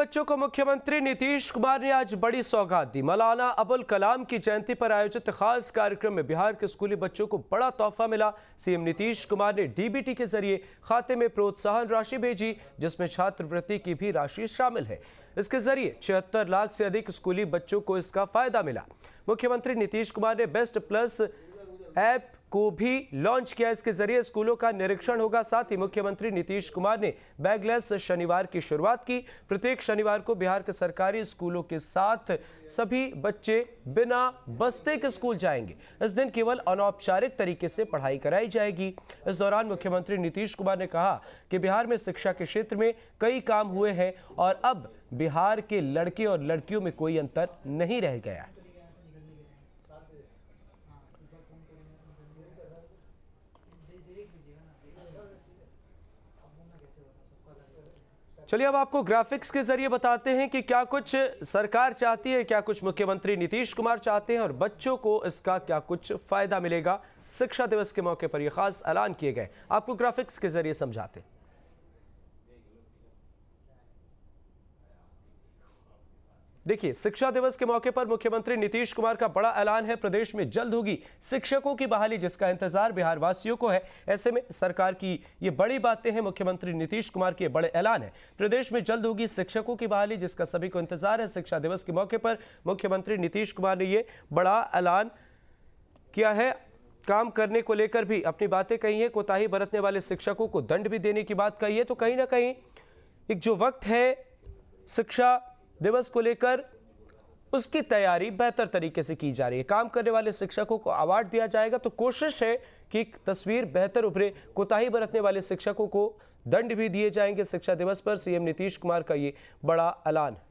बच्चों को मुख्यमंत्री नीतीश कुमार ने आज बड़ी सौगात दी मौलाना अबुल कलाम की जयंती पर आयोजित खास कार्यक्रम में बिहार के स्कूली बच्चों को बड़ा तोहफा मिला सीएम नीतीश कुमार ने डीबीटी के जरिए खाते में प्रोत्साहन राशि भेजी जिसमें छात्रवृत्ति की भी राशि शामिल है इसके जरिए छिहत्तर लाख से अधिक स्कूली बच्चों को इसका फायदा मिला मुख्यमंत्री नीतीश कुमार ने बेस्ट प्लस ऐप को भी लॉन्च किया इसके जरिए स्कूलों का निरीक्षण होगा साथ ही मुख्यमंत्री नीतीश कुमार ने बैगलेस शनिवार की शुरुआत की प्रत्येक शनिवार को बिहार के सरकारी स्कूलों के साथ सभी बच्चे बिना बस्ते के स्कूल जाएंगे इस दिन केवल अनौपचारिक तरीके से पढ़ाई कराई जाएगी इस दौरान मुख्यमंत्री नीतीश कुमार ने कहा कि बिहार में शिक्षा के क्षेत्र में कई काम हुए हैं और अब बिहार के लड़के और लड़कियों में कोई अंतर नहीं रह गया है चलिए अब आपको ग्राफिक्स के जरिए बताते हैं कि क्या कुछ सरकार चाहती है क्या कुछ मुख्यमंत्री नीतीश कुमार चाहते हैं और बच्चों को इसका क्या कुछ फ़ायदा मिलेगा शिक्षा दिवस के मौके पर यह खास ऐलान किए गए आपको ग्राफिक्स के जरिए समझाते हैं देखिए शिक्षा दिवस के मौके पर मुख्यमंत्री नीतीश कुमार का बड़ा ऐलान है प्रदेश में जल्द होगी शिक्षकों की बहाली जिसका इंतजार बिहार वासियों को है ऐसे में सरकार की ये बड़ी बातें हैं मुख्यमंत्री नीतीश कुमार के बड़े ऐलान है प्रदेश में जल्द होगी शिक्षकों की बहाली जिसका सभी को इंतजार है शिक्षा दिवस के मौके पर मुख्यमंत्री नीतीश कुमार ने ये बड़ा ऐलान किया है काम करने को लेकर भी अपनी बातें कही है कोताही बरतने वाले शिक्षकों को दंड भी देने की बात कही है तो कहीं ना कहीं एक जो वक्त है शिक्षा दिवस को लेकर उसकी तैयारी बेहतर तरीके से की जा रही है काम करने वाले शिक्षकों को अवार्ड दिया जाएगा तो कोशिश है कि तस्वीर बेहतर उभरे कोताही बरतने वाले शिक्षकों को दंड भी दिए जाएंगे शिक्षा दिवस पर सीएम नीतीश कुमार का ये बड़ा ऐलान है